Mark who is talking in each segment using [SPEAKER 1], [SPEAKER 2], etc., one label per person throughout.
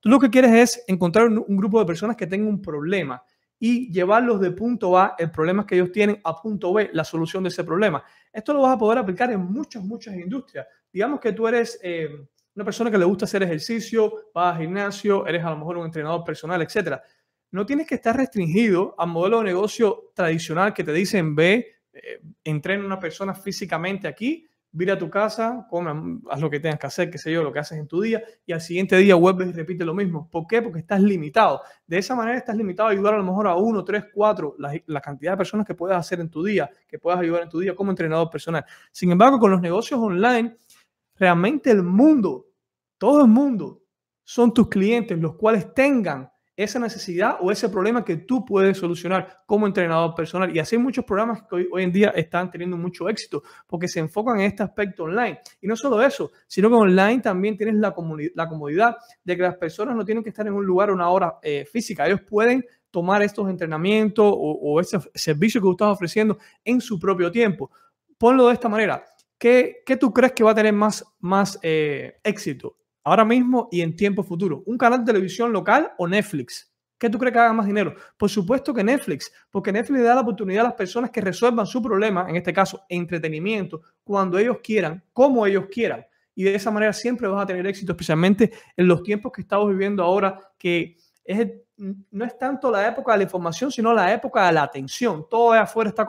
[SPEAKER 1] Tú lo que quieres es encontrar un, grupo de personas que tengan un problema y llevarlos de punto A, el problema que ellos tienen, a punto B, la solución de ese problema. Esto lo vas a poder aplicar en muchas, muchas industrias. Digamos que tú eres eh, una persona que le gusta hacer ejercicio, vas al gimnasio, eres a lo mejor un entrenador personal, etc. No tienes que estar restringido al modelo de negocio tradicional que te dicen, ve, eh, a una persona físicamente aquí Vira a tu casa, come, haz lo que tengas que hacer, qué sé yo, lo que haces en tu día, y al siguiente día vuelves y repites lo mismo. ¿Por qué? Porque estás limitado. De esa manera estás limitado a ayudar a lo mejor a uno, tres, cuatro, la, la cantidad de personas que puedas hacer en tu día, que puedas ayudar en tu día como entrenador personal. Sin embargo, con los negocios online, realmente el mundo, todo el mundo, son tus clientes, los cuales tengan esa necesidad o ese problema que tú puedes solucionar como entrenador personal. Y así muchos programas que hoy, en día están teniendo mucho éxito porque se enfocan en este aspecto online. Y no solo eso, sino que online también tienes la, la comodidad de que las personas no tienen que estar en un lugar una hora eh, física. Ellos pueden tomar estos entrenamientos o, o ese servicio que tú estás ofreciendo en su propio tiempo. Ponlo de esta manera. ¿Qué, tú crees que va a tener más, más eh, éxito? ahora mismo y en tiempo futuro? ¿Un canal de televisión local o Netflix? ¿Qué tú crees que haga más dinero? Por supuesto que Netflix, porque Netflix le da la oportunidad a las personas que resuelvan su problema, en este caso entretenimiento, cuando ellos quieran, como ellos quieran. Y de esa manera siempre vas a tener éxito, especialmente en los tiempos que estamos viviendo ahora, que no es tanto la época de la información, sino la época de la atención. Todo afuera está,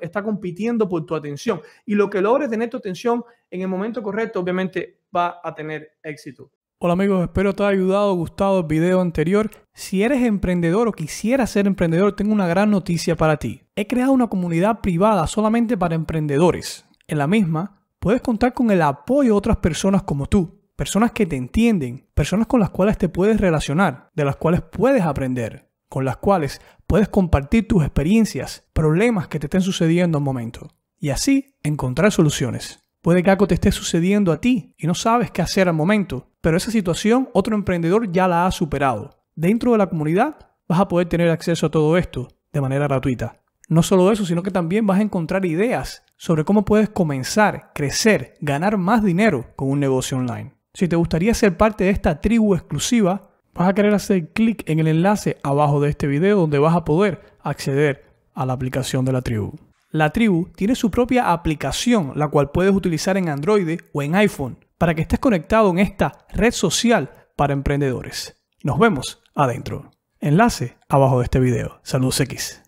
[SPEAKER 1] está compitiendo por tu atención. Y lo que logres tener tu atención en el momento correcto, obviamente va a tener éxito. Hola amigos, espero te haya ayudado, gustado el video anterior. Si eres emprendedor o quisieras ser emprendedor, tengo una gran noticia para ti. He creado una comunidad privada solamente para emprendedores. En la misma, puedes contar con el apoyo de otras personas como tú, personas que te entienden, personas con las cuales te puedes relacionar, de las cuales puedes aprender, con las cuales puedes compartir tus experiencias, problemas que te estén sucediendo un momento, y así encontrar soluciones. Puede que algo te esté sucediendo a ti y no sabes qué hacer al momento, pero esa situación otro emprendedor ya la ha superado. Dentro de la comunidad vas a poder tener acceso a todo esto de manera gratuita. No solo eso, sino que también vas a encontrar ideas sobre cómo puedes comenzar, crecer, ganar más dinero con un negocio online. Si te gustaría ser parte de esta tribu exclusiva, vas a querer hacer clic en el enlace abajo de este video donde vas a poder acceder a la aplicación de la tribu. La tribu tiene su propia aplicación, la cual puedes utilizar en Android o en iPhone, para que estés conectado en esta red social para emprendedores. Nos vemos adentro. Enlace abajo de este video. Saludos X.